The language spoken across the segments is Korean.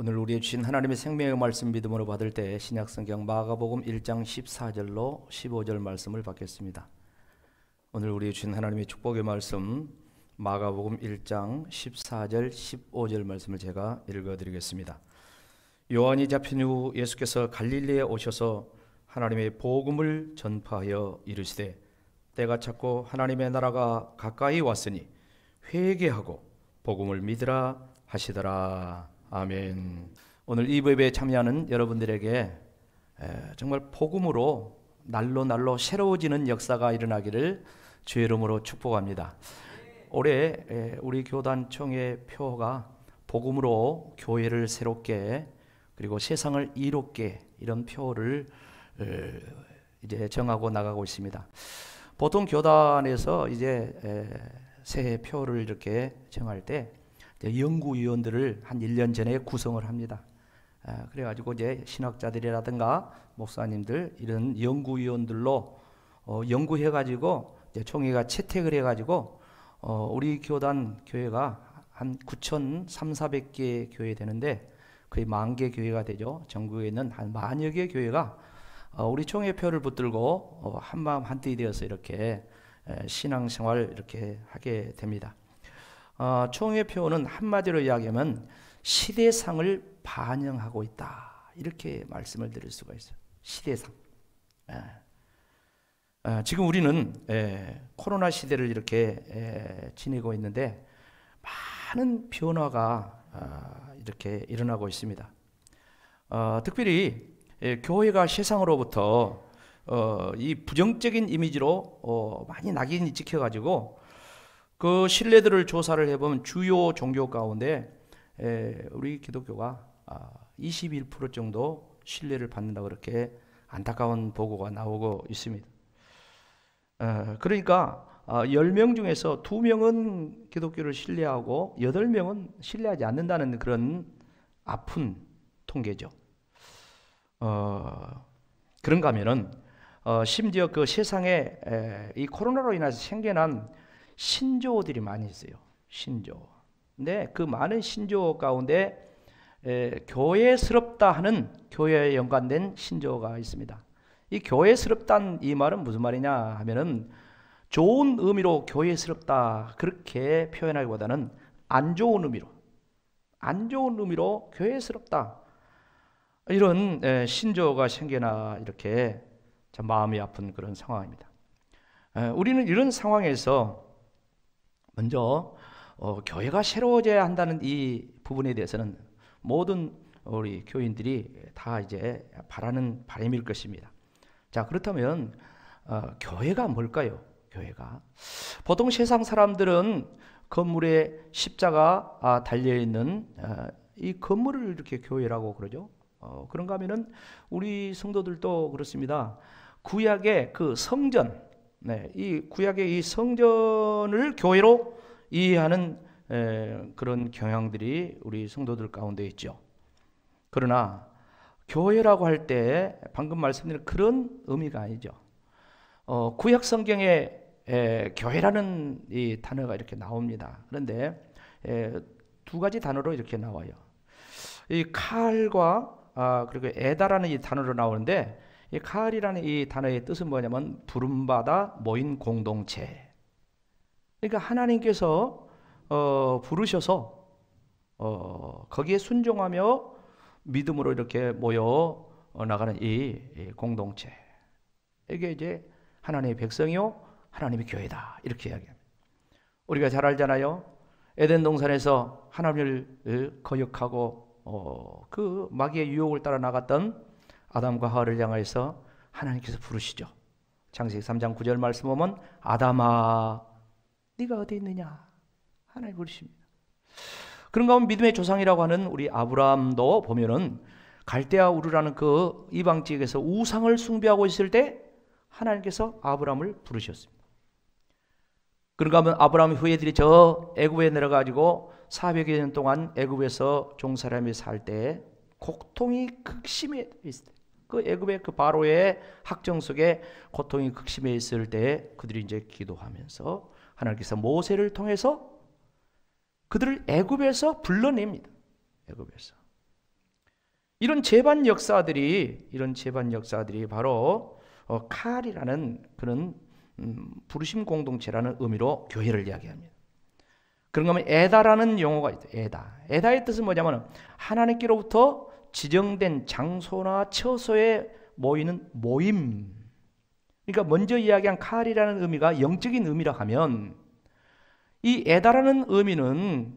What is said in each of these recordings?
오늘 우리의 주신 하나님의 생명의 말씀 믿음으로 받을 때 신약성경 마가복음 1장 14절로 15절 말씀을 받겠습니다. 오늘 우리의 주신 하나님의 축복의 말씀 마가복음 1장 14절 15절 말씀을 제가 읽어드리겠습니다. 요한이 잡힌 후 예수께서 갈릴리에 오셔서 하나님의 복음을 전파하여 이르시되 때가 찼고 하나님의 나라가 가까이 왔으니 회개하고 복음을 믿으라 하시더라. 아멘. 오늘 이 예배에 참여하는 여러분들에게 정말 복음으로 날로 날로 새로워지는 역사가 일어나기를 주의 이름으로 축복합니다. 올해 우리 교단 총회 표가 복음으로 교회를 새롭게 그리고 세상을 이롭게 이런 표를 이제 정하고 나가고 있습니다. 보통 교단에서 이제 새해 표를 이렇게 정할 때 예, 연구위원들을 한 1년 전에 구성을 합니다. 아, 그래가지고 이제 신학자들이라든가 목사님들 이런 연구위원들로 어, 연구해가지고 이제 총회가 채택을 해가지고 어, 우리 교단 교회가 한 9,300개 교회 되는데 거의 만 개 교회가 되죠. 전국에 있는 한 만여 개 교회가 어, 우리 총회 표를 붙들고 어, 한마음 한뜻이 되어서 이렇게 신앙생활 이렇게 하게 됩니다. 어, 총회표는 한마디로 이야기하면 시대상을 반영하고 있다. 이렇게 말씀을 드릴 수가 있어요. 시대상. 예. 아, 지금 우리는 예, 코로나 시대를 이렇게 예, 지내고 있는데 많은 변화가 아, 이렇게 일어나고 있습니다. 아, 특별히 예, 교회가 세상으로부터 어, 이 부정적인 이미지로 어, 많이 낙인이 찍혀가지고 그 신뢰들을 조사를 해보면 주요 종교 가운데 우리 기독교가 21% 아, 정도 신뢰를 받는다 그렇게 안타까운 보고가 나오고 있습니다. 그러니까 10명 아, 중에서 2명은 기독교를 신뢰하고 8명은 신뢰하지 않는다는 그런 아픈 통계죠. 어, 그런가 하면 어, 심지어 그 세상에 이 코로나로 인해서 생겨난 신조어들이 많이 있어요. 신조어. 근데 그 많은 신조어 가운데 에, 교회스럽다 하는 교회에 연관된 신조어가 있습니다. 이 교회스럽다는 이 말은 무슨 말이냐 하면은 좋은 의미로 교회스럽다 그렇게 표현하기보다는 안 좋은 의미로 안 좋은 의미로 교회스럽다 이런 에, 신조어가 생겨나 이렇게 참 마음이 아픈 그런 상황입니다. 에, 우리는 이런 상황에서 먼저 어, 교회가 새로워져야 한다는 이 부분에 대해서는 모든 우리 교인들이 다 이제 바라는 바람일 것입니다. 자 그렇다면 어, 교회가 뭘까요? 교회가 보통 세상 사람들은 건물에 십자가 아, 달려 있는 아, 어, 이 건물을 이렇게 교회라고 그러죠. 어, 그런가 하면은 우리 성도들도 그렇습니다. 구약의 그 성전 네, 이 구약의 이 성전을 교회로 이해하는 에, 그런 경향들이 우리 성도들 가운데 있죠. 그러나 교회라고 할 때 방금 말씀드린 그런 의미가 아니죠. 어, 구약 성경에 에, 교회라는 이 단어가 이렇게 나옵니다. 그런데 에, 두 가지 단어로 이렇게 나와요. 이 칼과 아, 그리고 에다라는 이 단어로 나오는데 이 카알이라는 이 단어의 뜻은 뭐냐면 부름받아 모인 공동체. 그러니까 하나님께서 어, 부르셔서 어, 거기에 순종하며 믿음으로 이렇게 모여 어, 나가는 이, 이 공동체. 이게 이제 하나님의 백성이요, 하나님의 교회다 이렇게 이야기합니다. 우리가 잘 알잖아요. 에덴 동산에서 하나님을 거역하고 어, 그 마귀의 유혹을 따라 나갔던 아담과 하와를 향해서 하나님께서 부르시죠. 창세기 3장 9절 말씀 보면 아담아 네가 어디 있느냐 하나님 부르십니다. 그런가 하면 믿음의 조상이라고 하는 우리 아브라함도 보면은 갈대아 우르라는 그 이방 지역에서 우상을 숭배하고 있을 때 하나님께서 아브라함을 부르셨습니다. 그런가 하면 아브라함의 후예들이 저 애굽에 내려가지고 400여 년 동안 애굽에서 종사람이 살 때 고통이 극심했을 때그 애굽의 그 바로의 학정 속에 고통이 극심해 있을 때 그들이 이제 기도하면서 하나님께서 모세를 통해서 그들을 애굽에서 불러냅니다. 애굽에서. 이런 재반 역사들이 이런 재반 역사들이 바로 어, 칼이라는 그런 음, 부르심 공동체라는 의미로 교회를 이야기합니다. 그런 거면 에다라는 용어가 있다. 에다. 에다의 뜻은 뭐냐면 하나님께로부터 지정된 장소나 처소에 모이는 모임. 그러니까 먼저 이야기한 칼이라는 의미가 영적인 의미라 하면 이 에다라는 의미는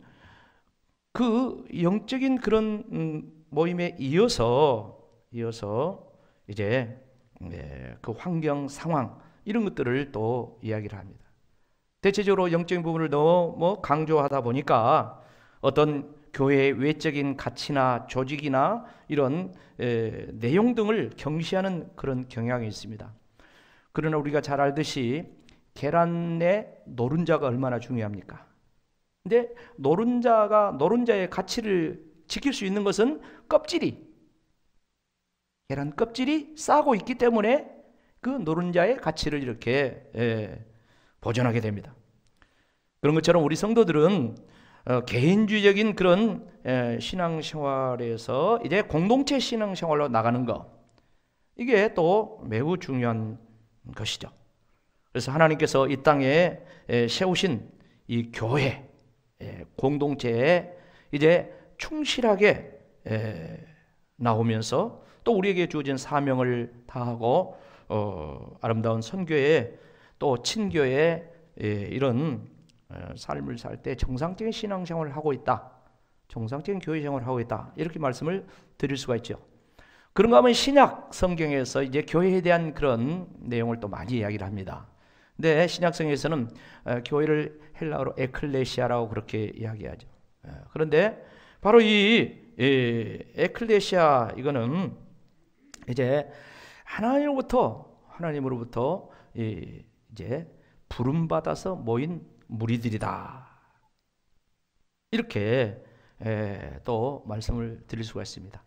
그 영적인 그런 음, 모임에 이어서 이어서 이제 네, 그 환경 상황 이런 것들을 또 이야기를 합니다. 대체적으로 영적인 부분을 너무 강조하다 보니까 어떤 교회의 외적인 가치나 조직이나 이런 에, 내용 등을 경시하는 그런 경향이 있습니다. 그러나 우리가 잘 알듯이 계란에 노른자가 얼마나 중요합니까? 근데 노른자가 노른자의 가치를 지킬 수 있는 것은 껍질이 계란 껍질이 싸고 있기 때문에 그 노른자의 가치를 이렇게 에, 보존하게 됩니다. 그런 것처럼 우리 성도들은 어, 개인주의적인 그런 에, 신앙생활에서 이제 공동체 신앙생활로 나가는 것 이게 또 매우 중요한 것이죠. 그래서 하나님께서 이 땅에 에, 세우신 이 교회 에, 공동체에 이제 충실하게 나오면서 또 우리에게 주어진 사명을 다하고 어, 아름다운 선교에 또 친교에 이런 삶을 살 때 정상적인 신앙생활을 하고 있다. 정상적인 교회생활을 하고 있다. 이렇게 말씀을 드릴 수가 있죠. 그런가 하면 신약 성경에서 이제 교회에 대한 그런 내용을 또 많이 이야기를 합니다. 근데 신약 성경에서는 교회를 헬라어로 에클레시아라고 그렇게 이야기하죠. 그런데 바로 이 에클레시아 이거는 이제 하나님으로부터 하나님으로부터 이제 부름 받아서 모인 무리들이다. 이렇게 예, 또 말씀을 드릴 수가 있습니다.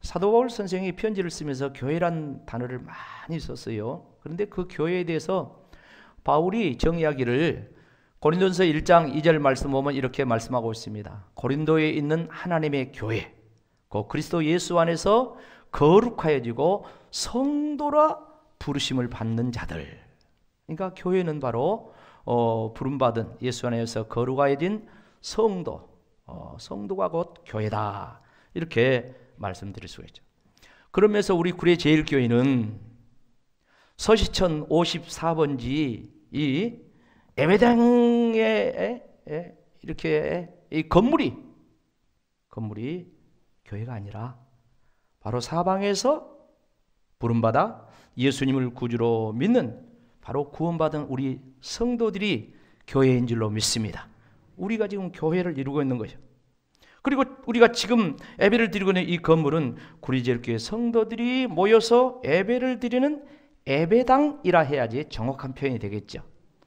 사도 바울 선생이 편지를 쓰면서 교회란 단어를 많이 썼어요. 그런데 그 교회에 대해서 바울이 정의하기를 고린도서 1장 2절 말씀 보면 이렇게 말씀하고 있습니다. 고린도에 있는 하나님의 교회, 그 그리스도 예수 안에서 거룩하여지고 성도라 부르심을 받는 자들. 그러니까 교회는 바로 어, 부름받은 예수 안에서 거룩하여 진 성도, 어, 성도가 곧 교회다. 이렇게 말씀드릴 수가 있죠. 그러면서 우리 구례 제일교회는 서시천 54번지 이 예배당에 이렇게 이 건물이 건물이 교회가 아니라 바로 사방에서 부름받아 예수님을 구주로 믿는 바로 구원받은 우리 성도들이 교회인 줄로 믿습니다. 우리가 지금 교회를 이루고 있는 것죠 그리고 우리가 지금 예배를 드리고 있는 이 건물은 구리제일교회 성도들이 모여서 예배를 드리는 예배당이라 해야지 정확한 표현이 되겠죠.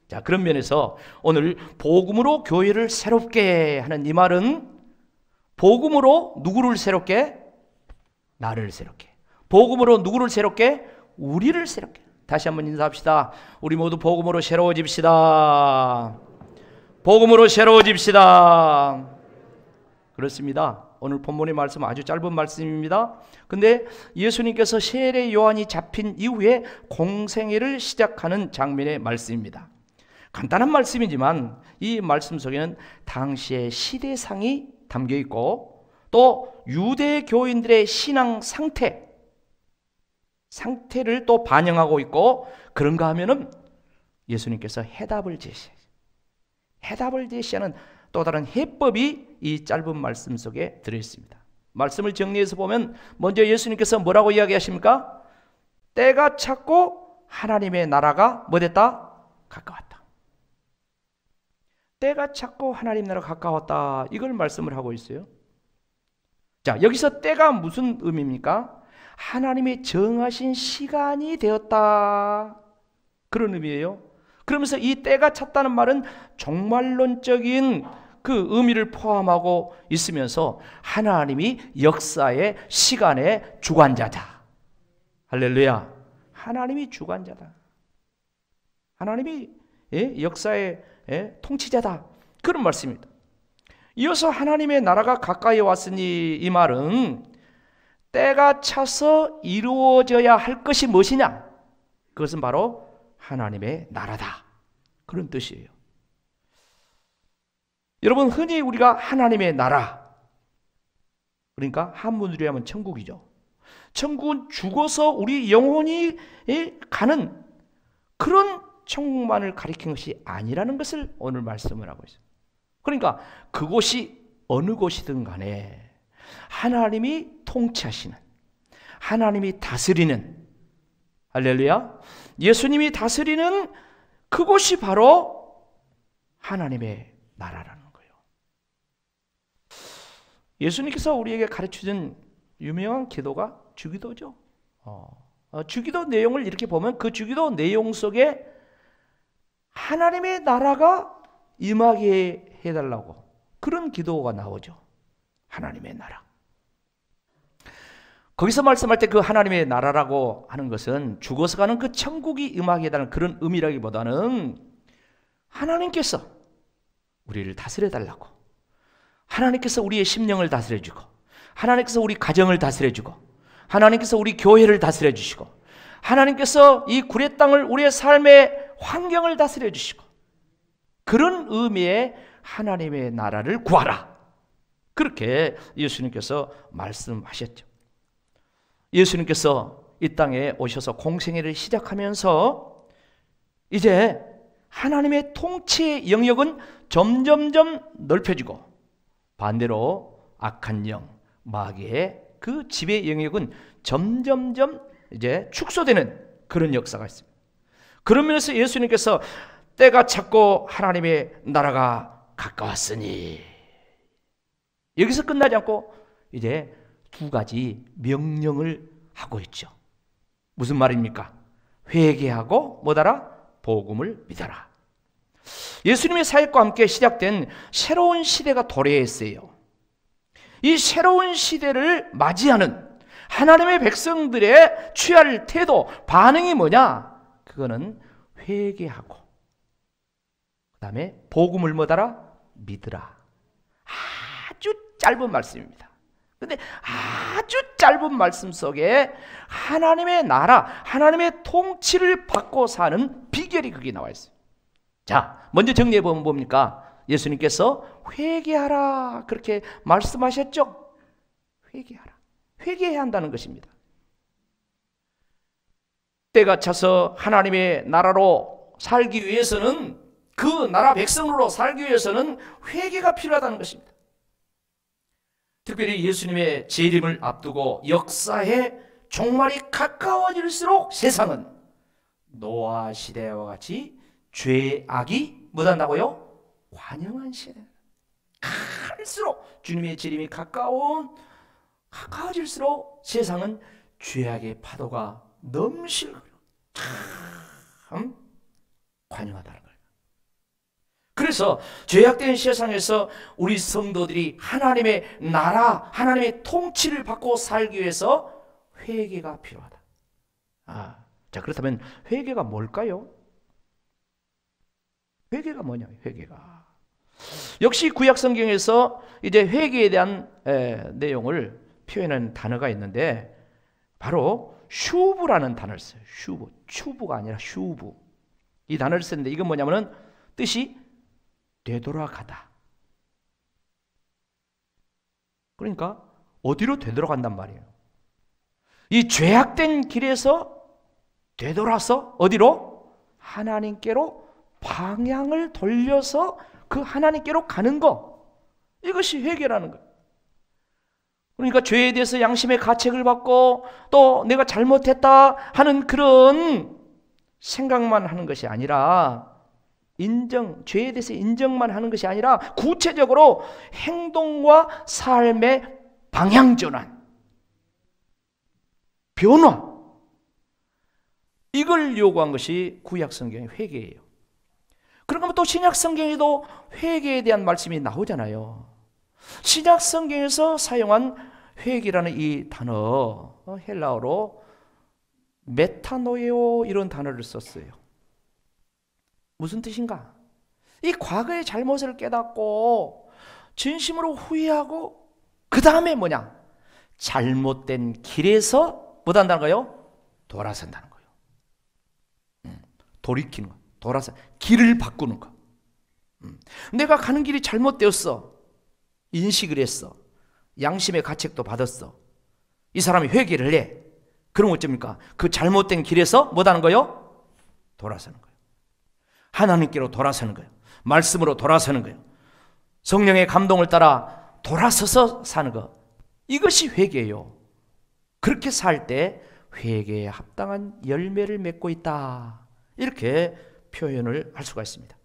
자, 그런 면에서 오늘 복음으로 교회를 새롭게 하는 이 말은 복음으로 누구를 새롭게? 나를 새롭게. 복음으로 누구를 새롭게? 우리를 새롭게. 다시 한번 인사합시다. 우리 모두 복음으로 새로워집시다. 복음으로 새로워집시다. 그렇습니다. 오늘 본문의 말씀 아주 짧은 말씀입니다. 근데 예수님께서 세례 요한이 잡힌 이후에 공생애를 시작하는 장면의 말씀입니다. 간단한 말씀이지만 이 말씀 속에는 당시의 시대상이 담겨 있고 또 유대 교인들의 신앙 상태 상태를 또 반영하고 있고 그런가 하면은 예수님께서 해답을 제시 해답을 제시하는 또 다른 해법이 이 짧은 말씀 속에 들어 있습니다. 말씀을 정리해서 보면 먼저 예수님께서 뭐라고 이야기하십니까? 때가 찼고 하나님의 나라가 뭐 됐다? 가까웠다. 때가 찼고 하나님 나라 가까웠다. 이걸 말씀을 하고 있어요. 자, 여기서 때가 무슨 의미입니까? 하나님이 정하신 시간이 되었다. 그런 의미예요. 그러면서 이 때가 찼다는 말은 종말론적인 그 의미를 포함하고 있으면서 하나님이 역사의 시간의 주관자다. 할렐루야. 하나님이 주관자다. 하나님이 예? 역사의 예? 통치자다. 그런 말씀입니다. 이어서 하나님의 나라가 가까이 왔으니 이 말은 때가 차서 이루어져야 할 것이 무엇이냐? 그것은 바로 하나님의 나라다. 그런 뜻이에요. 여러분 흔히 우리가 하나님의 나라 그러니까 한문으로 하면 천국이죠. 천국은 죽어서 우리 영혼이 예, 가는 그런 천국만을 가리킨 것이 아니라는 것을 오늘 말씀을 하고 있어요. 그러니까 그곳이 어느 곳이든 간에 하나님이 통치하시는 하나님이 다스리는 할렐루야 예수님이 다스리는 그곳이 바로 하나님의 나라라는 거예요. 예수님께서 우리에게 가르치는 유명한 기도가 주기도죠. 어, 어, 주기도 내용을 이렇게 보면 그 주기도 내용 속에 하나님의 나라가 임하게 해달라고 그런 기도가 나오죠. 하나님의 나라. 거기서 말씀할 때 그 하나님의 나라라고 하는 것은 죽어서 가는 그 천국이 음악겠다는 그런 의미라기보다는 하나님께서 우리를 다스려 달라고 하나님께서 우리의 심령을 다스려 주고 하나님께서 우리 가정을 다스려 주고 하나님께서 우리 교회를 다스려 주시고 하나님께서 이 구레 땅을 우리의 삶의 환경을 다스려 주시고 그런 의미의 하나님의 나라를 구하라. 그렇게 예수님께서 말씀하셨죠. 예수님께서 이 땅에 오셔서 공생애를 시작하면서 이제 하나님의 통치의 영역은 점점점 넓혀지고 반대로 악한 영, 마귀의 그 지배 영역은 점점점 이제 축소되는 그런 역사가 있습니다. 그러면서 예수님께서 때가 찼고 하나님의 나라가 가까웠으니 여기서 끝나지 않고 이제 두 가지 명령을 하고 있죠. 무슨 말입니까? 회개하고 뭐다라? 복음을 믿어라. 예수님의 사역과 함께 시작된 새로운 시대가 도래했어요. 이 새로운 시대를 맞이하는 하나님의 백성들의 취할 태도, 반응이 뭐냐? 그거는 회개하고 그다음에 복음을 뭐다라? 믿으라. 아주 짧은 말씀입니다. 근데 아주 짧은 말씀 속에 하나님의 나라, 하나님의 통치를 받고 사는 비결이 그게 나와 있어요. 자, 먼저 정리해 보면 뭡니까? 예수님께서 회개하라 그렇게 말씀하셨죠? 회개하라. 회개해야 한다는 것입니다. 때가 차서 하나님의 나라로 살기 위해서는 그 나라 백성으로 살기 위해서는 회개가 필요하다는 것입니다. 특별히 예수님의 재림을 앞두고 역사의 종말이 가까워질수록 세상은 노아 시대와 같이 죄악이 뭐단다고요? 관영한 시대. 갈수록 주님의 재림이 가까운 가까워질수록 세상은 죄악의 파도가 넘실참 관영하다는 그래서 죄악된 세상에서 우리 성도들이 하나님의 나라, 하나님의 통치를 받고 살기 위해서 회개가 필요하다. 아, 자 그렇다면 회개가 뭘까요? 회개가 뭐냐? 회개가 역시 구약 성경에서 이제 회개에 대한 에, 내용을 표현하 단어가 있는데 바로 슈브라는 단어를 써요. 슈브, 슈브가 아니라 슈브 이 단어를 쓰는데 이건 뭐냐면은 뜻이 되돌아가다. 그러니까 어디로 되돌아간단 말이에요. 이 죄악된 길에서 되돌아서 어디로? 하나님께로 방향을 돌려서 그 하나님께로 가는 거. 이것이 회개라는 거예요. 그러니까 죄에 대해서 양심의 가책을 받고 또 내가 잘못했다 하는 그런 생각만 하는 것이 아니라 인정, 죄에 대해서 인정만 하는 것이 아니라 구체적으로 행동과 삶의 방향 전환, 변화, 이걸 요구한 것이 구약 성경의 회개예요. 그러면 또 신약 성경에도 회개에 대한 말씀이 나오잖아요. 신약 성경에서 사용한 회개라는 이 단어 어, 헬라어로 메타노에오 이런 단어를 썼어요. 무슨 뜻인가? 이 과거의 잘못을 깨닫고 진심으로 후회하고 그 다음에 뭐냐? 잘못된 길에서 뭐한다는 거요? 돌아선다는 거요. 음, 돌이키는 거, 돌아서 길을 바꾸는 거. 음, 내가 가는 길이 잘못되었어. 인식을 했어. 양심의 가책도 받았어. 이 사람이 회개를 해. 그럼 어쩝니까? 그 잘못된 길에서 뭐다는 거요? 돌아서는 거예요. 하나님께로 돌아서는 거예요. 말씀으로 돌아서는 거예요. 성령의 감동을 따라 돌아서서 사는 것. 이것이 회개예요. 그렇게 살 때 회개에 합당한 열매를 맺고 있다. 이렇게 표현을 할 수가 있습니다.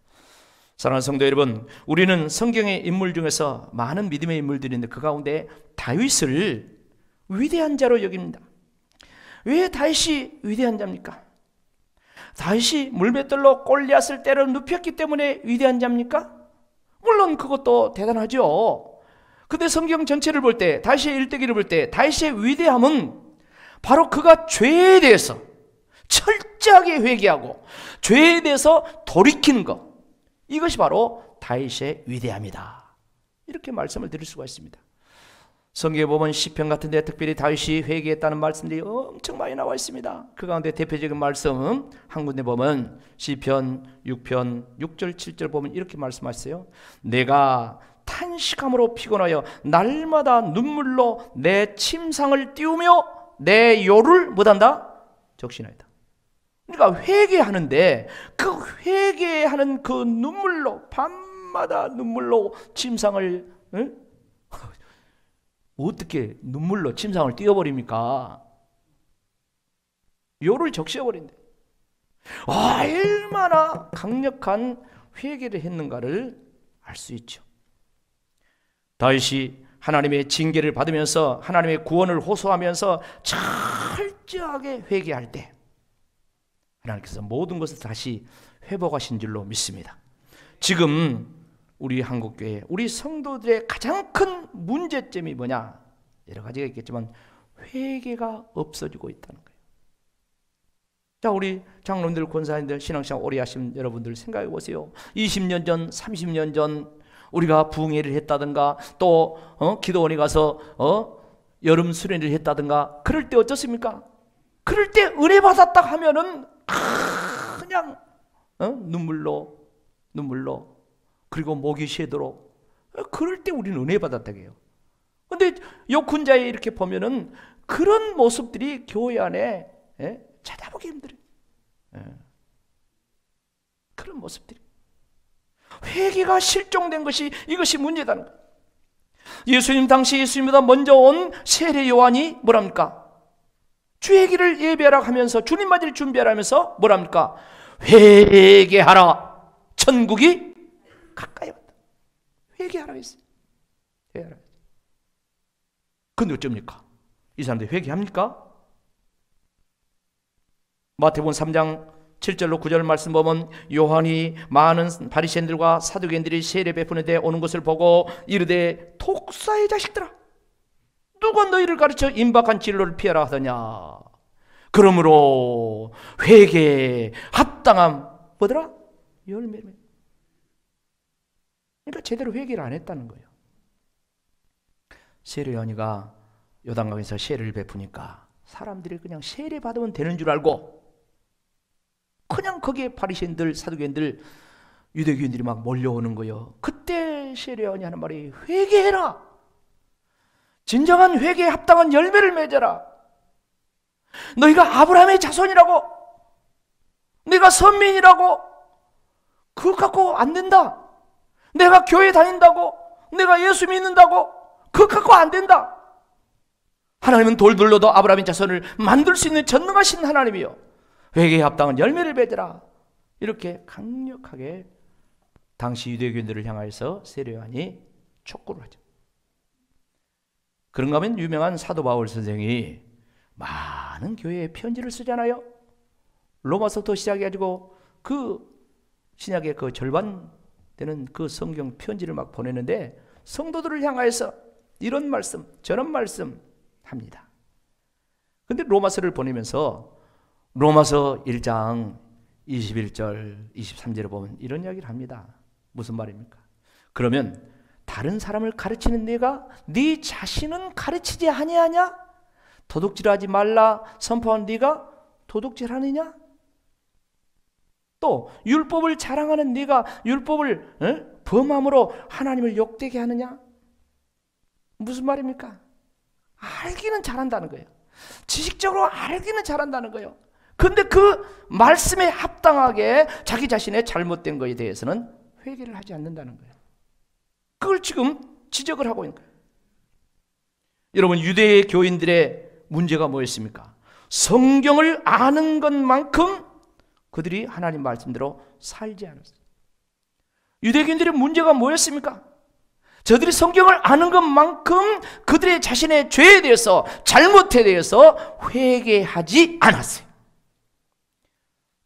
사랑하는 성도 여러분, 우리는 성경의 인물 중에서 많은 믿음의 인물들이 있는데 그 가운데 다윗을 위대한 자로 여깁니다. 왜 다윗이 위대한 자입니까? 다시 물맷돌로 골리앗을 때려 눕혔기 때문에 위대한 자입니까? 물론 그것도 대단하죠. 근데 성경 전체를 볼 때, 다시의 일대기를 볼 때, 다시의 위대함은 바로 그가 죄에 대해서 철저하게 회개하고 죄에 대해서 돌이키는 것. 이것이 바로 다윗의 위대함이다. 이렇게 말씀을 드릴 수가 있습니다. 성경에 보면 시편 같은데 특별히 다윗이 회개했다는 말씀들이 엄청 많이 나와 있습니다. 그 가운데 대표적인 말씀 한 군데 보면 시편 6편 6절 7절 보면 이렇게 말씀하세요. 내가 탄식함으로 피곤하여 날마다 눈물로 내 침상을 띄우며 내 요를 못한다 적신하이다. 그러니까 회개하는데 그 회개하는 그 눈물로 밤마다 눈물로 침상을 응? 어떻게 눈물로 침상을 띄워버립니까? 요를 적셔버린대. 아, 얼마나 강력한 회개를 했는가를 알 수 있죠. 다윗이 하나님의 징계를 받으면서 하나님의 구원을 호소하면서 철저하게 회개할 때 하나님께서 모든 것을 다시 회복하신 줄로 믿습니다. 지금 우리 한국 교회 우리 성도들의 가장 큰 문제점이 뭐냐? 여러 가지가 있겠지만 회개가 없어지고 있다는 거예요. 자, 우리 장로님들, 권사님들, 신앙생 오래 하신 여러분들 생각해 보세요. 20년 전, 30년 전 우리가 부흥회를 했다든가 또 어? 기도원에 가서 어? 여름 수련을 했다든가 그럴 때 어떻습니까? 그럴 때 은혜 받았다 하면은 그냥 어? 눈물로 눈물로 그리고 목이 쉬도록 그럴 때 우리는 은혜 받았다고요. 근데 요군자에 이렇게 보면은 그런 모습들이 교회 안에 예? 찾아보기 힘들어요. 예. 그런 모습들이 회개가 실종된 것이 이것이 문제다는 거예요. 예수님 당시 예수님보다 먼저 온 세례 요한이 뭐랍니까? 주의 길을 예배하라 하면서 주님 맞을 준비하라면서 뭐랍니까? 회개하라 천국이 가까이 왔다. 회개하라 했어요. 회개하라 했어요. 근데 어쩝니까? 이 사람들 회개합니까? 마태복음 3장 7절로 9절 말씀 보면 요한이 많은 바리새인들과 사두개인들이 세례 베푸는 데 오는 것을 보고 이르되 독사의 자식들아 누가 너희를 가르쳐 임박한 진로를 피하라 하더냐 그러므로 회개에 합당함 뭐더라? 열매를 그러니까 제대로 회개를 안 했다는 거예요. 세례연이가 요단강에서 세례를 베푸니까 사람들이 그냥 세례 받으면 되는 줄 알고 그냥 거기에 바리새인들 사두개인들 유대교인들이 막 몰려오는 거예요. 그때 세례연이 하는 말이 회개해라. 진정한 회개에 합당한 열매를 맺어라. 너희가 아브라함의 자손이라고 너가 선민이라고 그것 갖고 안 된다. 내가 교회 다닌다고, 내가 예수 믿는다고, 그거 갖고 안 된다. 하나님은 돌둘러도 아브라함의 자손을 만들 수 있는 전능하신 하나님이요. 회개의 합당은 열매를 맺으라. 이렇게 강력하게 당시 유대교인들을 향해서 세례요한 촉구를 하죠. 그런가 하면 유명한 사도 바울 선생이 많은 교회에 편지를 쓰잖아요. 로마서부터 시작해가지고 그 신약의 그 절반 저는 그 성경 편지를 막 보내는데 성도들을 향하여서 이런 말씀, 저런 말씀 합니다. 근데 로마서를 보내면서 로마서 1장 21절, 23절을 보면 이런 이야기를 합니다. 무슨 말입니까? 그러면 다른 사람을 가르치는 네가 네 자신은 가르치지 아니하냐? 도둑질하지 말라 선포한 네가 도둑질하느냐? 또 율법을 자랑하는 네가 율법을 에? 어? 범함으로 하나님을 욕되게 하느냐? 무슨 말입니까? 알기는 잘한다는 거예요. 지식적으로 알기는 잘한다는 거예요. 근데 그 말씀에 합당하게 자기 자신의 잘못된 것에 대해서는 회개를 하지 않는다는 거예요. 그걸 지금 지적을 하고 있는 거예요. 여러분 유대 교인들의 문제가 뭐였습니까? 성경을 아는 것만큼 그들이 하나님 말씀대로 살지 않았어요. 유대인들의 문제가 뭐였습니까? 저들이 성경을 아는 것만큼 그들의 자신의 죄에 대해서 잘못에 대해서 회개하지 않았어요.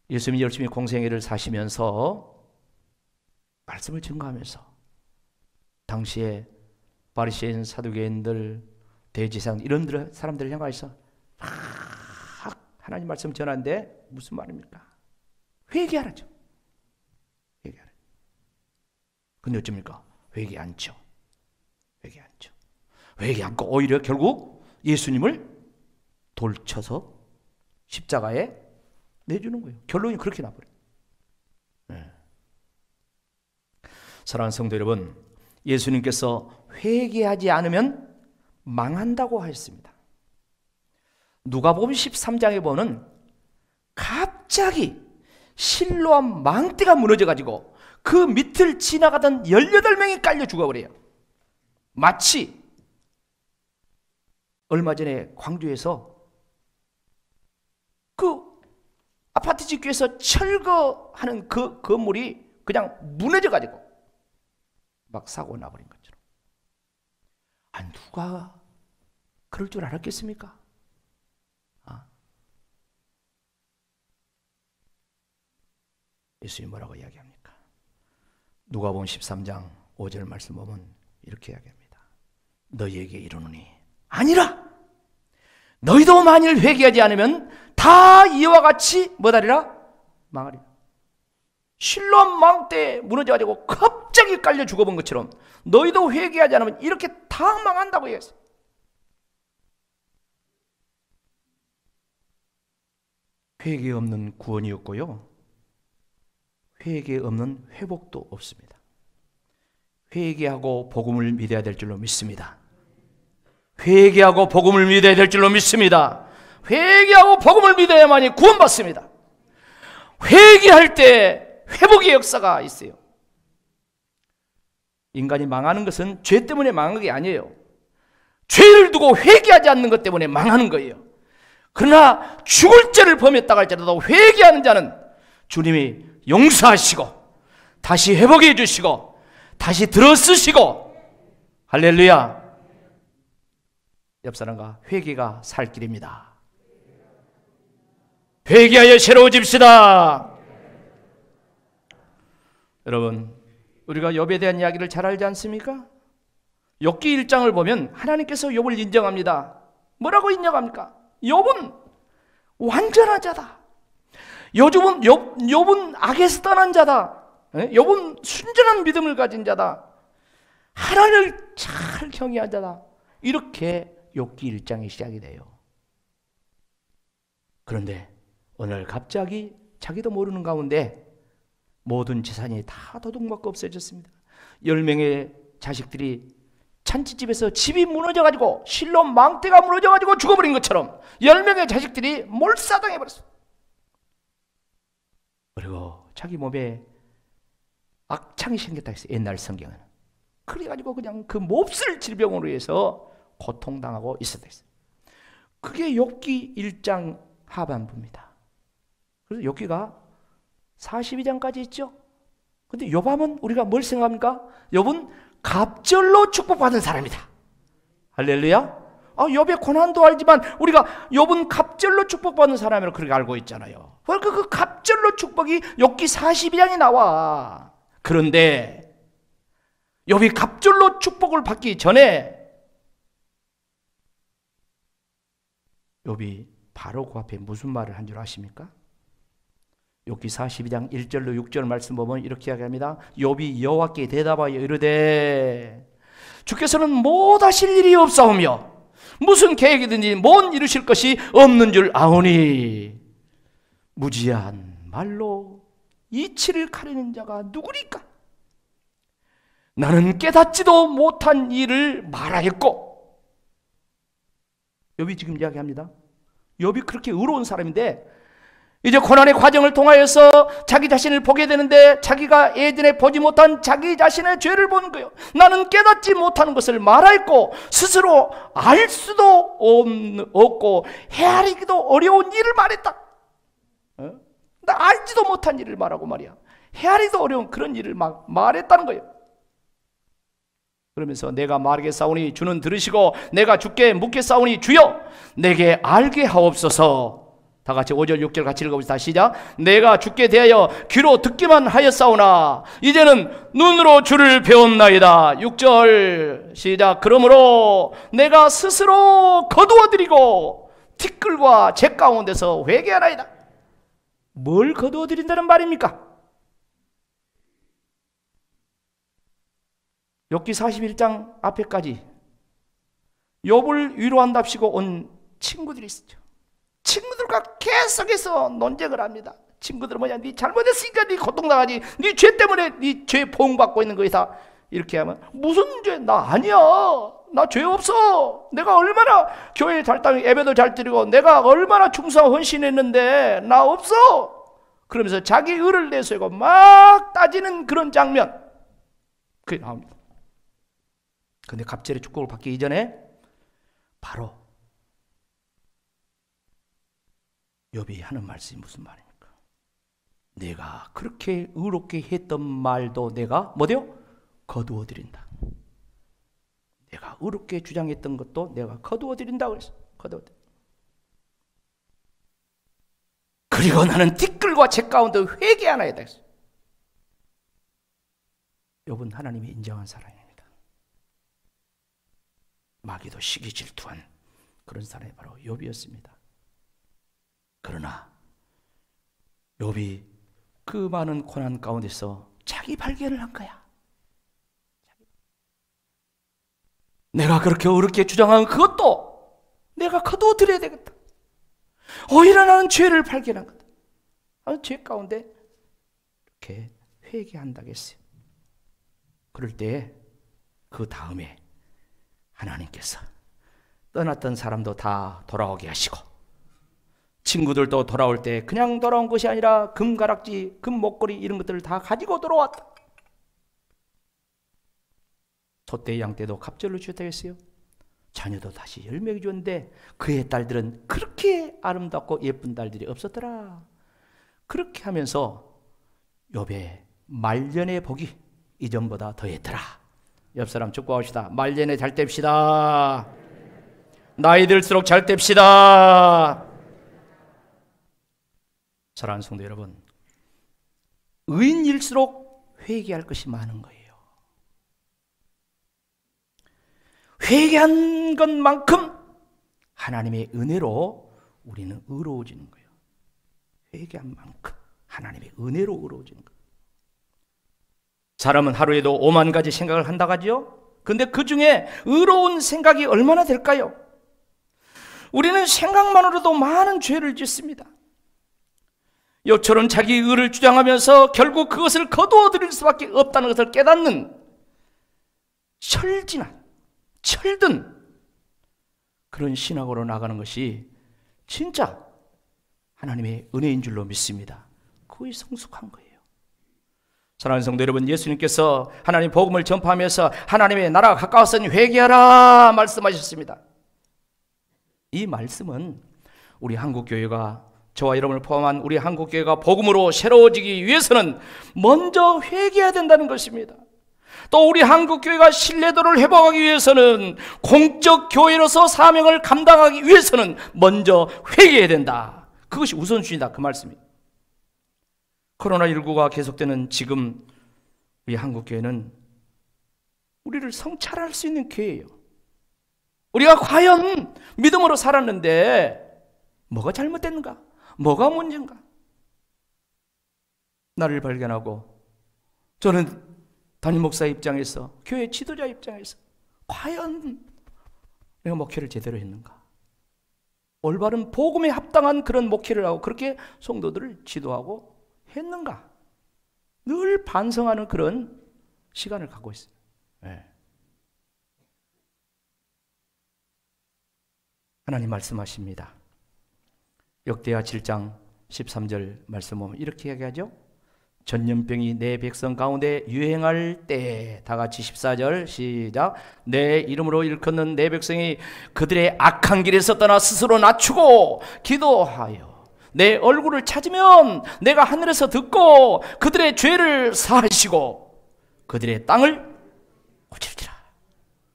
예수님이 열심히 공생애를 사시면서 말씀을 증거하면서 당시에 바리새인 사두개인들 대지상 이런 사람들을 향해서 막 하나님 말씀 전하는데 무슨 말입니까? 회개하라죠. 그 회개하라. 그 근데 어쩝니까? 회개 안 쳐. 회개 안 쳐. 회개 안고 오히려 결국 예수님을 돌쳐서 십자가에 내주는 거예요. 결론이 그렇게 나버려 네. 사랑하는 성도 여러분, 예수님께서 회개하지 않으면 망한다고 하셨습니다. 누가복음 13장에 보는 갑자기 실로암 망대가 무너져가지고 그 밑을 지나가던 18명이 깔려 죽어버려요. 마치 얼마 전에 광주에서 그 아파트 집교에서 철거하는 그 건물이 그냥 무너져가지고 막 사고 나버린 것처럼. 아, 누가 그럴 줄 알았겠습니까? 예수님이 뭐라고 이야기합니까? 누가복음 13장 5절 말씀 보면 이렇게 이야기합니다. 너희에게 이르노니 아니라 너희도 만일 회개하지 않으면 다 이와 같이 뭐다리라 망하리라. 실론 망때 무너져가지고 갑자기 깔려 죽어본 것처럼 너희도 회개하지 않으면 이렇게 다 망한다고 얘기했어요. 회개 없는 구원이었고요. 회개 없는 회복도 없습니다. 회개하고 복음을 믿어야 될 줄로 믿습니다. 회개하고 복음을 믿어야 될 줄로 믿습니다. 회개하고 복음을 믿어야만이 구원받습니다. 회개할 때 회복의 역사가 있어요. 인간이 망하는 것은 죄 때문에 망한 게 아니에요. 죄를 두고 회개하지 않는 것 때문에 망하는 거예요. 그러나 죽을 죄를 범했다 할지라도 회개하는 자는 주님이 용서하시고 다시 회복해 주시고 다시 들어쓰시고 할렐루야 옆사람과 회개가 살 길입니다 회개하여 새로워집시다 여러분 우리가 욥에 대한 이야기를 잘 알지 않습니까? 욥기 1장을 보면 하나님께서 욥을 인정합니다 뭐라고 인정합니까? 욥은 완전한 자다 요즘은 욥, 욥은 악에서 떠난 자다. 욥은 예? 순전한 믿음을 가진 자다. 하나님을 잘 경외한 자다. 이렇게 욥기 1장이 시작이 돼요. 그런데 오늘 갑자기 자기도 모르는 가운데 모든 재산이 다 도둑맞고 없어졌습니다. 열명의 자식들이 잔치집에서 집이 무너져가지고 실로 망대가 무너져가지고 죽어버린 것처럼 열명의 자식들이 몰사당해버렸습니다 자기 몸에 악창이 생겼다 했어요. 옛날 성경에는. 그래가지고 그냥 그 몹쓸 질병으로 해서 고통당하고 있었다 했어요. 그게 욕기 1장 하반부입니다. 그래서 욕기가 42장까지 있죠. 근데 요밤은 우리가 뭘 생각합니까? 욥은 갑절로 축복받은 사람이다. 할렐루야. 아, 욥의 고난도 알지만 우리가 욥은 갑절로 축복받은 사람이라고 그렇게 알고 있잖아요. 그러니까 그 갑절로 축복이 욕기 42장에 나와. 그런데 욥이 갑절로 축복을 받기 전에 욥이 바로 그 앞에 무슨 말을 한 줄 아십니까? 욕기 42장 1절로 6절 말씀 보면 이렇게 이야기합니다. 욕이 여호와께 대답하여 이르되 주께서는 못하실 일이 없사오며 무슨 계획이든지 못 이루실 것이 없는 줄 아오니 무지한 말로 이치를 가리는 자가 누구니까? 나는 깨닫지도 못한 일을 말하였고 여비 지금 이야기합니다. 여비 그렇게 의로운 사람인데 이제 고난의 과정을 통하여서 자기 자신을 보게 되는데 자기가 예전에 보지 못한 자기 자신의 죄를 보는 거예요. 나는 깨닫지 못하는 것을 말하였고 스스로 알 수도 없고 헤아리기도 어려운 일을 말했다. 알지도 못한 일을 말하고 말이야. 헤아리도 어려운 그런 일을 막 말했다는 거예요. 그러면서 내가 말하게 싸우니 주는 들으시고 내가 죽게 묻게 싸우니 주여 내게 알게 하옵소서. 다 같이 5절 6절 같이 읽어보시다 시작. 내가 죽게 대하여 귀로 듣기만 하였사오나 이제는 눈으로 주를 배웠나이다. 6절 시작. 그러므로 내가 스스로 거두어드리고 티끌과 재 가운데서 회개하나이다. 뭘 거두어 드린다는 말입니까? 욥기 41장 앞에까지 욥을 위로한답시고 온 친구들이 있었죠. 친구들과 계속해서 논쟁을 합니다. 친구들은 뭐냐? 네 잘못했으니까 네 고통당하지. 네 죄 때문에 네죄 보응받고 있는 거이다. 이렇게 하면 무슨 죄? 나 아니야. 나죄 없어. 내가 얼마나 교회에 잘당 예배도 잘 드리고 내가 얼마나 충성 헌신했는데 나 없어. 그러면서 자기 의를 내세우고 막 따지는 그런 장면. 그게 나옵니다. 근데 갑절의 축복을 받기 이전에 바로 욥이 하는 말씀이 무슨 말입니까? 내가 그렇게 의롭게 했던 말도 내가 뭐대요? 거두어 드린다. 내가 어렵게 주장했던 것도 내가 거두어 드린다고 그랬어. 거두어 그리고 나는 티끌과 책 가운데 회개 하나 했다 했어. 요분 하나님이 인정한 사람입니다. 마귀도 시기 질투한 그런 사람이 바로 욥이었습니다. 그러나 욥이 그 많은 고난 가운데서 자기 발견을 한 거야. 내가 그렇게 어렵게 주장한 그것도 내가 거둬드려야 되겠다. 오히려 나는 죄를 발견한 거다. 나는 죄 가운데 이렇게 회개한다겠어요. 그럴 때그 다음에 하나님께서 떠났던 사람도 다 돌아오게 하시고 친구들도 돌아올 때 그냥 돌아온 것이 아니라 금가락지, 금목걸이 이런 것들을 다 가지고 돌아왔다. 소떼 양때도 갑절로 주었다했어요 자녀도 다시 열매를 주었는데 그의 딸들은 그렇게 아름답고 예쁜 딸들이 없었더라. 그렇게 하면서 욥의 말년의 복이 이전보다 더했더라. 옆 사람 축복합시다. 말년에 잘 됩시다. 나이 들수록 잘 됩시다. 사랑하는 성도 여러분, 의인일수록 회개할 것이 많은 거예요. 회개한 것만큼 하나님의 은혜로 우리는 의로워지는 거예요. 회개한 만큼 하나님의 은혜로 의로워지는 거예요. 사람은 하루에도 5만 가지 생각을 한다가지요. 근데 그 중에 의로운 생각이 얼마나 될까요? 우리는 생각만으로도 많은 죄를 짓습니다. 요처럼 자기 의를 주장하면서 결국 그것을 거두어 들일 수밖에 없다는 것을 깨닫는 철진한 철든 그런 신학으로 나가는 것이 진짜 하나님의 은혜인 줄로 믿습니다. 거의 성숙한 거예요. 사랑하는 성도 여러분, 예수님께서 하나님 복음을 전파하면서 하나님의 나라가 가까웠으니 회개하라 말씀하셨습니다. 이 말씀은 우리 한국 교회가 저와 여러분을 포함한 우리 한국 교회가 복음으로 새로워지기 위해서는 먼저 회개해야 된다는 것입니다. 또 우리 한국교회가 신뢰도를 회복하기 위해서는 공적 교회로서 사명을 감당하기 위해서는 먼저 회개해야 된다. 그것이 우선순위다. 그말씀입 코로나19가 계속되는 지금 우리 한국교회는 우리를 성찰할 수 있는 교회예요. 우리가 과연 믿음으로 살았는데 뭐가 잘못됐는가? 뭐가 문제인가? 나를 발견하고 저는 담임 목사 입장에서 교회 지도자 입장에서 과연 내가 목회를 제대로 했는가? 올바른 복음에 합당한 그런 목회를 하고 그렇게 성도들을 지도하고 했는가? 늘 반성하는 그런 시간을 갖고 있어요 네. 하나님 말씀하십니다. 역대하 7장 13절 말씀 보면 이렇게 얘기하죠. 전염병이 내 백성 가운데 유행할 때 다 같이 14절 시작 내 이름으로 일컫는 내 백성이 그들의 악한 길에서 떠나 스스로 낮추고 기도하여 내 얼굴을 찾으면 내가 하늘에서 듣고 그들의 죄를 사하시고 그들의 땅을 고칠지라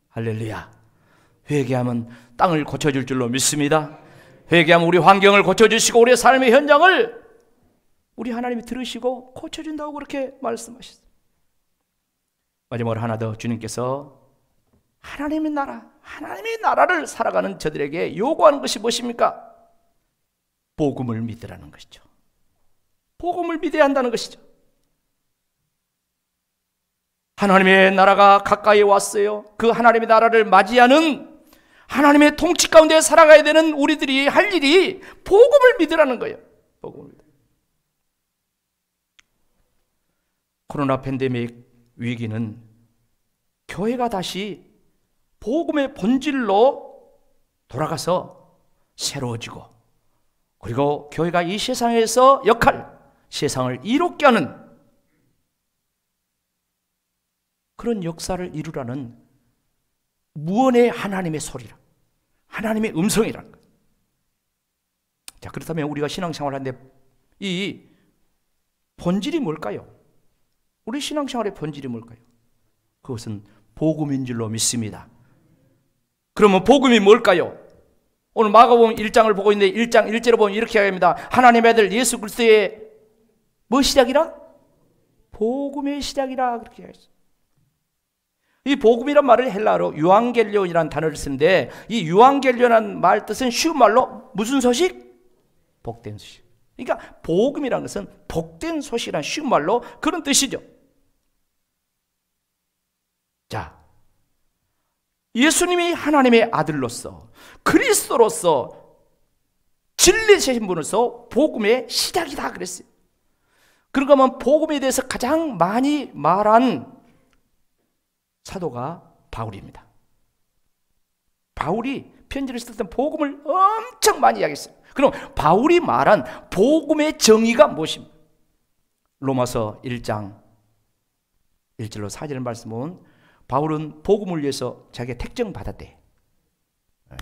할렐루야 회개하면 땅을 고쳐줄 줄로 믿습니다 회개하면 우리 환경을 고쳐주시고 우리의 삶의 현장을 우리 하나님이 들으시고 고쳐준다고 그렇게 말씀하셨어요. 마지막으로 하나 더 주님께서 하나님의 나라, 하나님의 나라를 살아가는 저들에게 요구하는 것이 무엇입니까? 복음을 믿으라는 것이죠. 복음을 믿어야 한다는 것이죠. 하나님의 나라가 가까이 왔어요. 그 하나님의 나라를 맞이하는 하나님의 통치 가운데 살아가야 되는 우리들이 할 일이 복음을 믿으라는 거예요. 복음을 코로나 팬데믹 위기는 교회가 다시 복음의 본질로 돌아가서 새로워지고 그리고 교회가 이 세상에서 역할, 세상을 이롭게 하는 그런 역사를 이루라는 무언의 하나님의 소리라. 하나님의 음성이라는 거예요. 자, 그렇다면 우리가 신앙생활 하는데 이 본질이 뭘까요? 우리 신앙생활의 본질이 뭘까요? 그것은 복음인 줄로 믿습니다. 그러면 복음이 뭘까요? 오늘 마가복음 1장을 보고 있는데 1장 1절을 보면 이렇게 합니다. 하나님의 아들 예수 그리스도의 뭐 시작이라? 복음의 시작이라 그렇게 했어이 복음이란 말을 헬라어로 유앙겔리온이라는 단어를 쓰는데 이 유앙겔리온이라는 말 뜻은 쉬운 말로 무슨 소식? 복된 소식. 그러니까 복음이라는 것은 복된 소식이란 쉬운 말로 그런 뜻이죠. 자, 예수님이 하나님의 아들로서 그리스도로서 진리의 신분으로서 복음의 시작이다 그랬어요. 그런가 그러니까 하면 뭐 복음에 대해서 가장 많이 말한 사도가 바울입니다. 바울이 편지를 쓸 때 복음을 엄청 많이 이야기했어요. 그럼 바울이 말한 복음의 정의가 무엇입니까? 로마서 1장 1절로 4절 말씀은 바울은 복음을 위해서 자기가 택정 받았대. 예.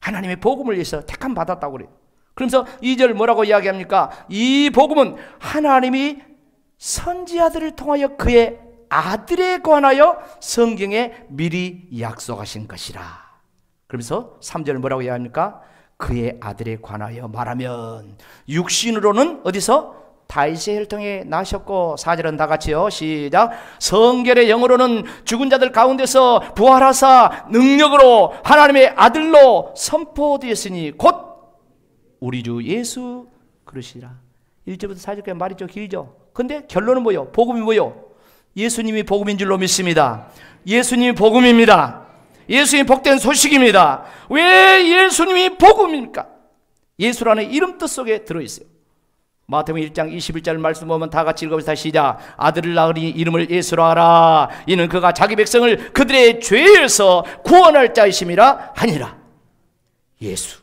하나님의 복음을 위해서 택함 받았다고 그래. 요 그러면서 2절 뭐라고 이야기합니까? 이 복음은 하나님이 선지자들을 통하여 그의 아들에 관하여 성경에 미리 약속하신 것이라. 그러면서 3절 뭐라고 이야기합니까? 그의 아들에 관하여 말하면 육신으로는 어디서 다이의 혈통에 나셨고 사절은 다 같이요 시작 성결의 영으로는 죽은 자들 가운데서 부활하사 능력으로 하나님의 아들로 선포되었으니 곧 우리 주 예수 그러시라 1절부터 4절까지 말이 좀 길죠 근데 결론은 뭐요? 복음이 뭐요? 예수님이 복음인 줄로 믿습니다 예수님이 복음입니다 예수님이 복된 소식입니다 왜 예수님이 복음입니까? 예수라는 이름 뜻 속에 들어있어요 마태복음 1장 21절 말씀 보면 다 같이 읽어보시다 시작 아들을 낳으리 이름을 예수로 하라 이는 그가 자기 백성을 그들의 죄에서 구원할 자이심이라 하니라 예수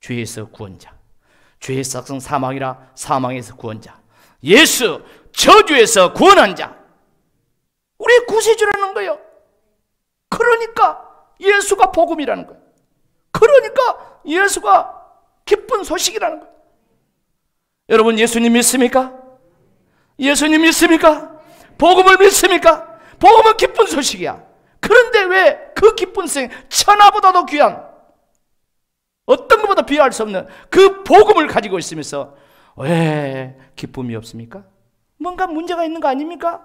죄에서 구원자 죄의 싹성 사망이라 사망에서 구원자 예수 저주에서 구원한 자우리 구세주라는 거예요 그러니까 예수가 복음이라는 거예요 그러니까 예수가 기쁜 소식이라는 거예요 여러분 예수님 믿습니까? 예수님 믿습니까? 복음을 믿습니까? 복음은 기쁜 소식이야. 그런데 왜 그 기쁜 생 천하보다도 귀한 어떤 것보다 비할 수 없는 그 복음을 가지고 있으면서 왜 기쁨이 없습니까? 뭔가 문제가 있는 거 아닙니까?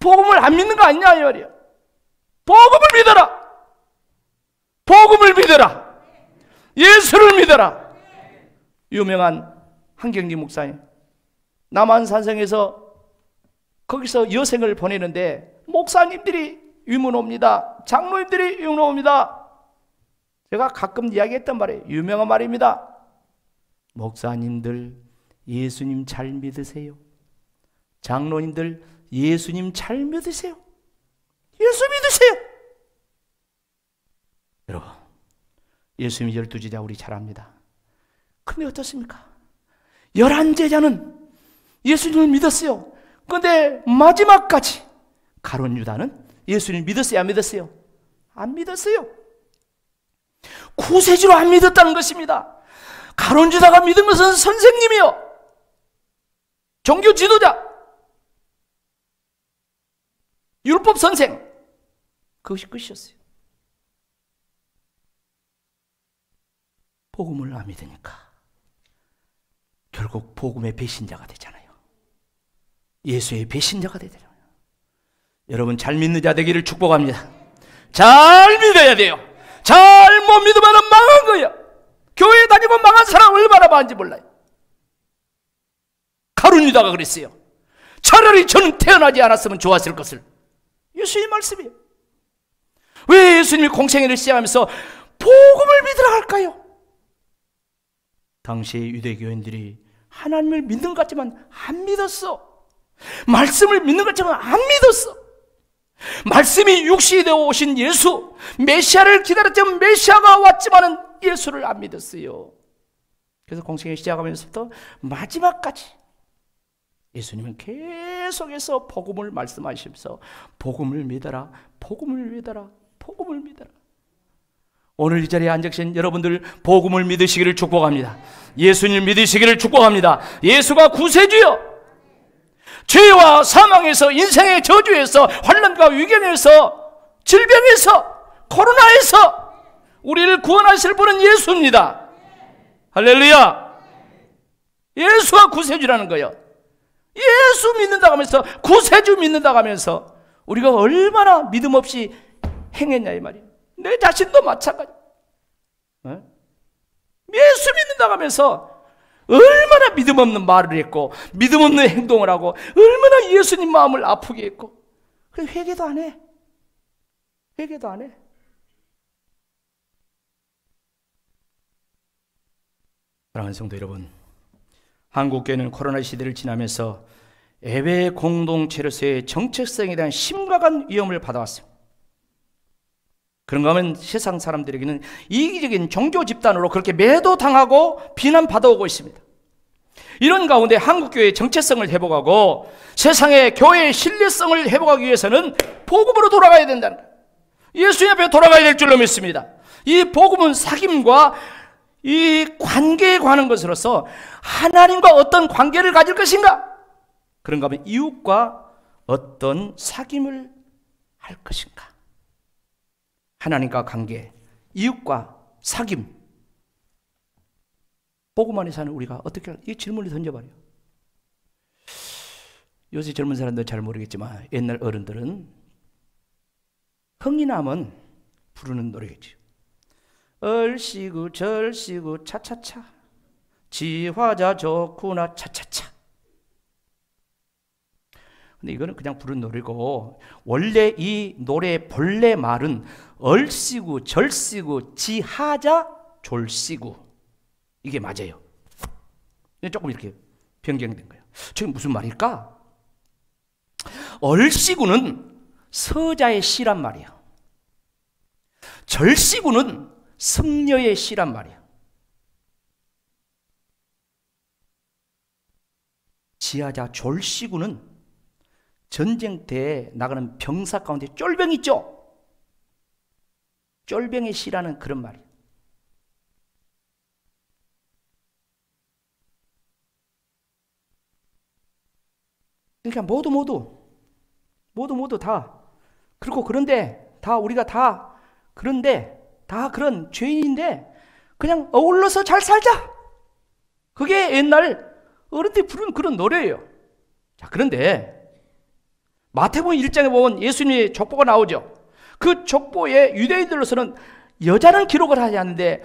복음을 안 믿는 거 아니냐 이 말이야. 복음을 믿어라. 복음을 믿어라. 예수를 믿어라. 유명한 한경리 목사님. 남한 산성에서 거기서 여생을 보내는데 목사님들이 유문 옵니다. 장로님들이 유문 옵니다. 제가 가끔 이야기했던 말이에요. 유명한 말입니다. 목사님들 예수님 잘 믿으세요. 장로님들 예수님 잘 믿으세요. 예수 믿으세요. 여러분 예수님이 열두 제자 우리 잘 압니다. 근데 어떻습니까? 열한 제자는 예수님을 믿었어요. 그런데 마지막까지 가론 유다는 예수님 을 믿었어요? 안 믿었어요? 안 믿었어요. 구세주로 안 믿었다는 것입니다. 가론 유다가 믿은 것은 선생님이요. 종교 지도자. 율법 선생. 그것이 끝이었어요. 복음을 안 믿으니까. 결국 복음의 배신자가 되잖아요. 예수의 배신자가 되잖아요. 여러분 잘 믿는 자 되기를 축복합니다. 잘 믿어야 돼요. 잘 못 믿으면 망한 거예요. 교회 다니고 망한 사람 얼마나 많은지 몰라요. 가룟유다가 그랬어요. 차라리 저는 태어나지 않았으면 좋았을 것을. 예수의 말씀이에요. 왜 예수님이 공생애를 시작하면서 복음을 믿으라 할까요? 당시 유대교인들이 하나님을 믿는 것 같지만 안 믿었어. 말씀을 믿는 것 같지만 안 믿었어. 말씀이 육신이 되어 오신 예수, 메시아를 기다렸지만 메시아가 왔지만은 예수를 안 믿었어요. 그래서 공생이 시작하면서부터 마지막까지 예수님은 계속해서 복음을 말씀하시면서 복음을 믿어라, 복음을 믿어라, 복음을 믿어라. 오늘 이 자리에 앉으신 여러분들 복음을 믿으시기를 축복합니다. 예수님 믿으시기를 축복합니다. 예수가 구세주요. 죄와 사망에서 인생의 저주에서 환란과 위경에서 질병에서 코로나에서 우리를 구원하실 분은 예수입니다. 할렐루야. 예수가 구세주라는 거예요. 예수 믿는다 하면서 구세주 믿는다 하면서 우리가 얼마나 믿음 없이 행했냐 이 말이에요. 내 자신도 마찬가지. 네? 예수 믿는다 고 하면서 얼마나 믿음 없는 말을 했고 믿음 없는 행동을 하고 얼마나 예수님 마음을 아프게 했고 그래 회개도 안 해. 회개도 안 해. 사랑하는 성도 여러분, 한국교회는 코로나 시대를 지나면서 애외 공동체로서의 정체성에 대한 심각한 위험을 받아왔습니다. 그런가 하면 세상 사람들에게는 이기적인 종교 집단으로 그렇게 매도당하고 비난받아오고 있습니다. 이런 가운데 한국교회의 정체성을 회복하고 세상의 교회의 신뢰성을 회복하기 위해서는 복음으로 돌아가야 된다는 예수님 앞에 돌아가야 될 줄로 믿습니다. 이 복음은 사귐과 이 관계에 관한 것으로서 하나님과 어떤 관계를 가질 것인가? 그런가 하면 이웃과 어떤 사귐을 할 것인가? 하나님과 관계, 이웃과 사귐, 보고만이 사는 우리가 어떻게 이 질문을 던져버려. 요새 젊은 사람들은 잘 모르겠지만 옛날 어른들은 흥이 남은 부르는 노래겠죠. 얼씨구 절씨구 차차차 지화자 좋구나 차차차 근데 이거는 그냥 부른 노래고 원래 이 노래의 본래 말은 얼씨구, 절씨구, 지하자, 졸씨구. 이게 맞아요. 조금 이렇게 변경된 거예요. 저게 무슨 말일까? 얼씨구는 서자의 시란 말이야. 절씨구는 승려의 시란 말이야. 지하자 졸씨구는 전쟁 때 나가는 병사 가운데 쫄병 있죠? 쫄병의 시라는 그런 말이에요. 그러니까 모두 모두 모두 모두 다 그렇고 그런데 다 우리가 다 그런데 다 그런 죄인인데 그냥 어울러서 잘 살자. 그게 옛날 어른들이 부른 그런 노래예요. 자, 그런데 마태복음 1장에 보면 예수님의 족보가 나오죠. 그 족보에 유대인들로서는 여자는 기록을 하지 않는데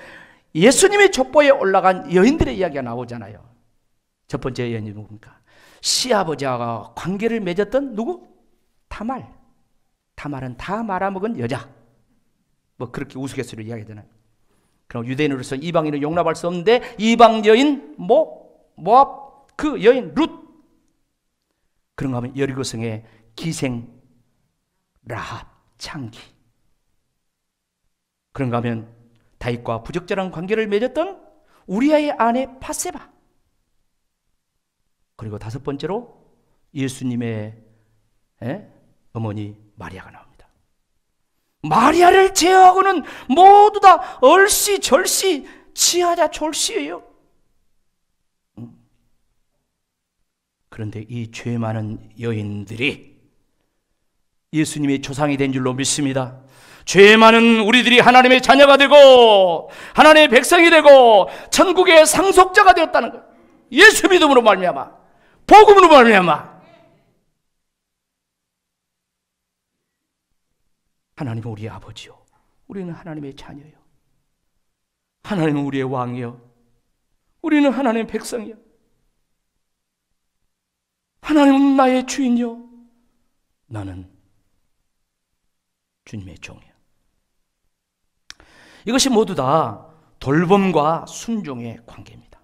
예수님의 족보에 올라간 여인들의 이야기가 나오잖아요. 첫 번째 여인이 누굽니까? 시아버지와 관계를 맺었던 누구? 다말. 다말은 다 말아먹은 여자. 뭐 그렇게 우스갯소리로 이야기하잖아요. 그럼 유대인으로서 이방인은 용납할 수 없는데 이방 여인 모 모압 그 여인 룻 그런가 하면 여리고성의 기생 라합 창기. 그런가 하면 다윗과 부적절한 관계를 맺었던 우리아의 아내 파세바. 그리고 다섯 번째로 예수님의 에? 예? 어머니 마리아가 나옵니다. 마리아를 제외하고는 모두 다 얼씨, 절씨, 치하자 졸씨예요. 음. 그런데 이 죄 많은 여인들이 예수님의 조상이 된 줄로 믿습니다. 죄 많은 우리들이 하나님의 자녀가 되고 하나님의 백성이 되고 천국의 상속자가 되었다는 것. 예수 믿음으로 말미암아 복음으로 말미암아 하나님은 우리의 아버지요. 우리는 하나님의 자녀요. 하나님은 우리의 왕이요. 우리는 하나님의 백성이요. 하나님은 나의 주인요. 나는 주님의 종이에요. 이것이 모두 다 돌봄과 순종의 관계입니다.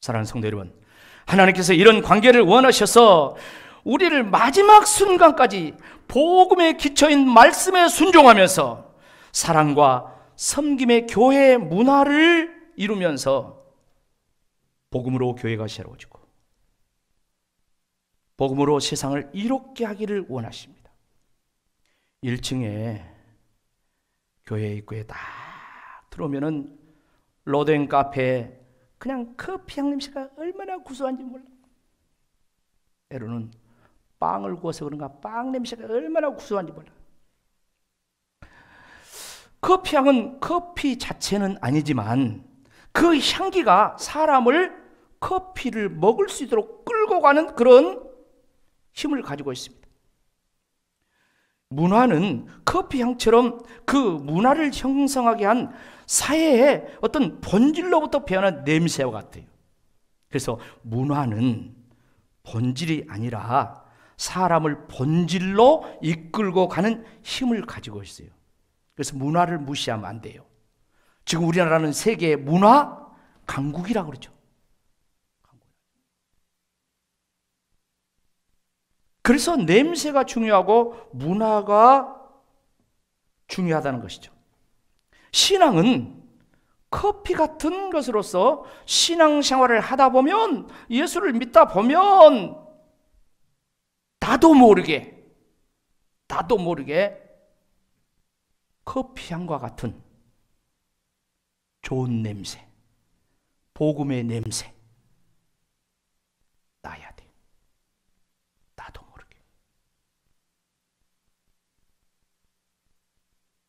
사랑하는 성도 여러분, 하나님께서 이런 관계를 원하셔서 우리를 마지막 순간까지 복음의 기초인 말씀에 순종하면서 사랑과 섬김의 교회 문화를 이루면서 복음으로 교회가 새로워지고 복음으로 세상을 이롭게 하기를 원하십니다. 1층에 교회 입구에 딱 들어오면은 로댕 카페에 그냥 커피 향냄새가 얼마나 구수한지 몰라. 에로는 빵을 구워서 그런가 빵 냄새가 얼마나 구수한지 몰라. 커피 향은 커피 자체는 아니지만 그 향기가 사람을 커피를 먹을 수 있도록 끌고 가는 그런 힘을 가지고 있습니다. 문화는 커피 향처럼 그 문화를 형성하게 한 사회의 어떤 본질로부터 변한 냄새와 같아요. 그래서 문화는 본질이 아니라 사람을 본질로 이끌고 가는 힘을 가지고 있어요. 그래서 문화를 무시하면 안 돼요. 지금 우리나라는 세계 문화 강국이라 고 그러죠. 그래서 냄새가 중요하고 문화가 중요하다는 것이죠. 신앙은 커피 같은 것으로서 신앙생활을 하다 보면 예수를 믿다 보면 나도 모르게 나도 모르게 커피향과 같은 좋은 냄새, 복음의 냄새,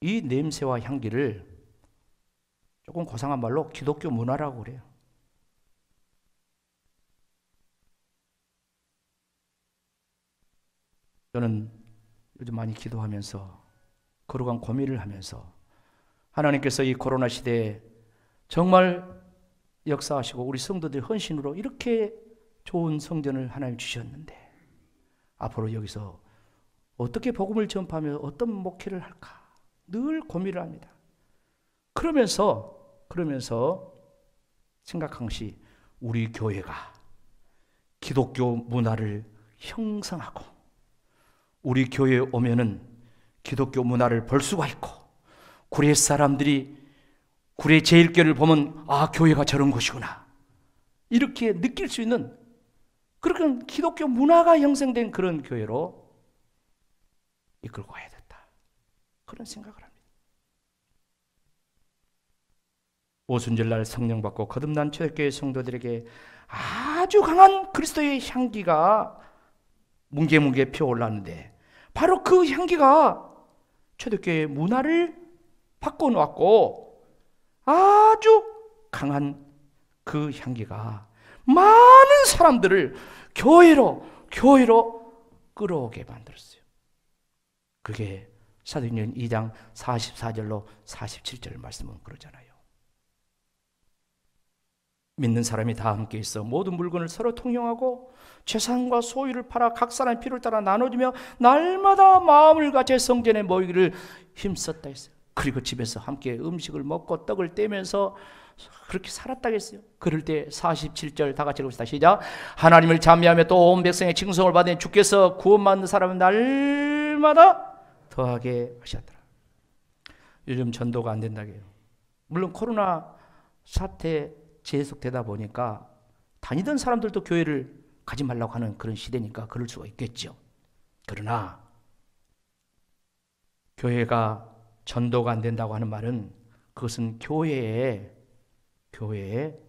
이 냄새와 향기를 조금 고상한 말로 기독교 문화라고 그래요. 저는 요즘 많이 기도하면서 거룩한 고민을 하면서 하나님께서 이 코로나 시대에 정말 역사하시고 우리 성도들 헌신으로 이렇게 좋은 성전을 하나님 주셨는데 앞으로 여기서 어떻게 복음을 전파하며 어떤 목회를 할까? 늘 고민을 합니다. 그러면서 그러면서 생각한 것이 우리 교회가 기독교 문화를 형성하고 우리 교회에 오면은 기독교 문화를 볼 수가 있고 구례 사람들이 구례 제일교를 보면 아 교회가 저런 곳이구나 이렇게 느낄 수 있는 그렇게 기독교 문화가 형성된 그런 교회로 이끌고 가야 돼. 그런 생각을 합니다. 오순절날 성령 받고 거듭난 초대교회 성도들에게 아주 강한 그리스도의 향기가 뭉게뭉게 피어올랐는데 바로 그 향기가 초대교회 문화를 바꿔놓았고 아주 강한 그 향기가 많은 사람들을 교회로 교회로 끌어오게 만들었어요. 그게 사도행전 2장 44절로 47절 말씀은 그러잖아요. 믿는 사람이 다 함께 있어 모든 물건을 서로 통용하고 재산과 소유를 팔아 각 사람의 필요를 따라 나눠주며 날마다 마음을 같이 성전에 모이기를 힘썼다 했어요. 그리고 집에서 함께 음식을 먹고 떡을 떼면서 그렇게 살았다 했어요. 그럴 때 47절 다 같이 읽읍시다. 시작. 하나님을 자미하며 또 온 백성의 칭송을 받으 주께서 구원받는 사람은 날마다 더하게 하셨더라. 요즘 전도가 안 된다게요. 물론 코로나 사태 재해되다 보니까 다니던 사람들도 교회를 가지 말라고 하는 그런 시대니까 그럴 수가 있겠죠. 그러나 교회가 전도가 안 된다고 하는 말은 그것은 교회에 교회에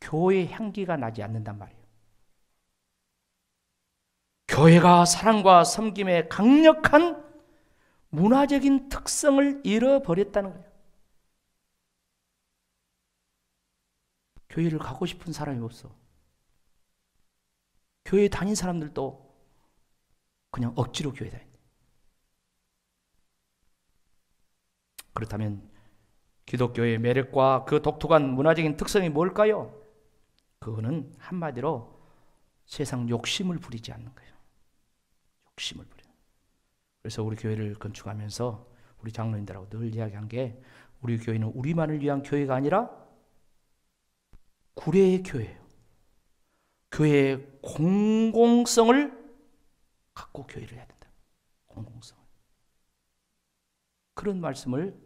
교회 향기가 나지 않는단 말이에요. 교회가 사랑과 섬김에 강력한 문화적인 특성을 잃어버렸다는 거예요. 교회를 가고 싶은 사람이 없어. 교회 다닌 사람들도 그냥 억지로 교회 다닌다. 그렇다면 기독교의 매력과 그 독특한 문화적인 특성이 뭘까요? 그거는 한마디로 세상 욕심을 부리지 않는 거예요. 욕심을 부리 그래서 우리 교회를 건축하면서 우리 장로님들하고 늘 이야기한 게 우리 교회는 우리만을 위한 교회가 아니라 구례의 교회예요. 교회의 공공성을 갖고 교회를 해야 된다. 공공성. 그런 말씀을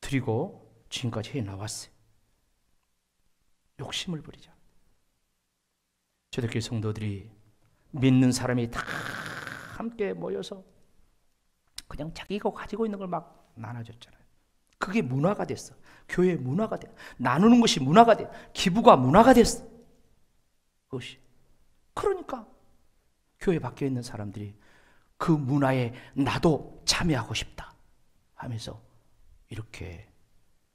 드리고 지금까지 해 나왔어요. 욕심을 부리자. 저들끼리 성도들이 믿는 사람이 다 함께 모여서 그냥 자기가 가지고 있는 걸 막 나눠줬잖아요. 그게 문화가 됐어. 교회 문화가 돼. 나누는 것이 문화가 돼. 기부가 문화가 됐어. 그것이. 그러니까 교회 밖에 있는 사람들이 그 문화에 나도 참여하고 싶다 하면서 이렇게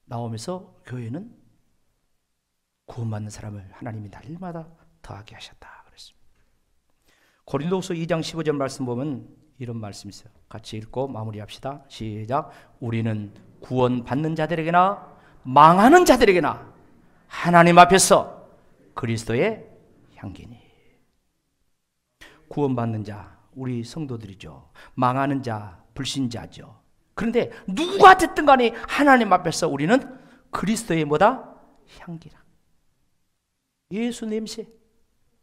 나오면서 교회는 구원받는 사람을 하나님이 날마다 더하게 하셨다. 고린도후서 2장 15절 말씀 보면 이런 말씀이 있어요. 같이 읽고 마무리합시다. 시작. 우리는 구원받는 자들에게나 망하는 자들에게나 하나님 앞에서 그리스도의 향기니. 구원받는 자, 우리 성도들이죠. 망하는 자, 불신자죠. 그런데 누가 됐든 간에 하나님 앞에서 우리는 그리스도의 뭐다? 향기라. 예수 냄새.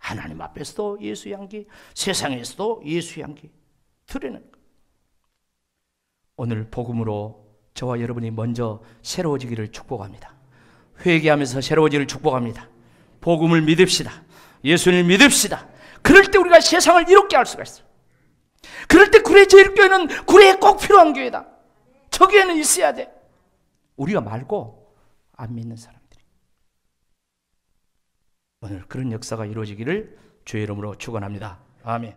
하나님 앞에서도 예수 향기, 세상에서도 예수 향기 드리는 것. 오늘 복음으로 저와 여러분이 먼저 새로워지기를 축복합니다. 회개하면서 새로워지기를 축복합니다. 복음을 믿읍시다. 예수님을 믿읍시다. 그럴 때 우리가 세상을 이롭게 할 수가 있어. 요 그럴 때 구례 제일교회는 구례에 꼭 필요한 교회다. 저 교회는 있어야 돼. 우리가 말고 안 믿는 사람. 오늘 그런 역사가 이루어지기를 주의 이름으로 축원합니다. 아멘.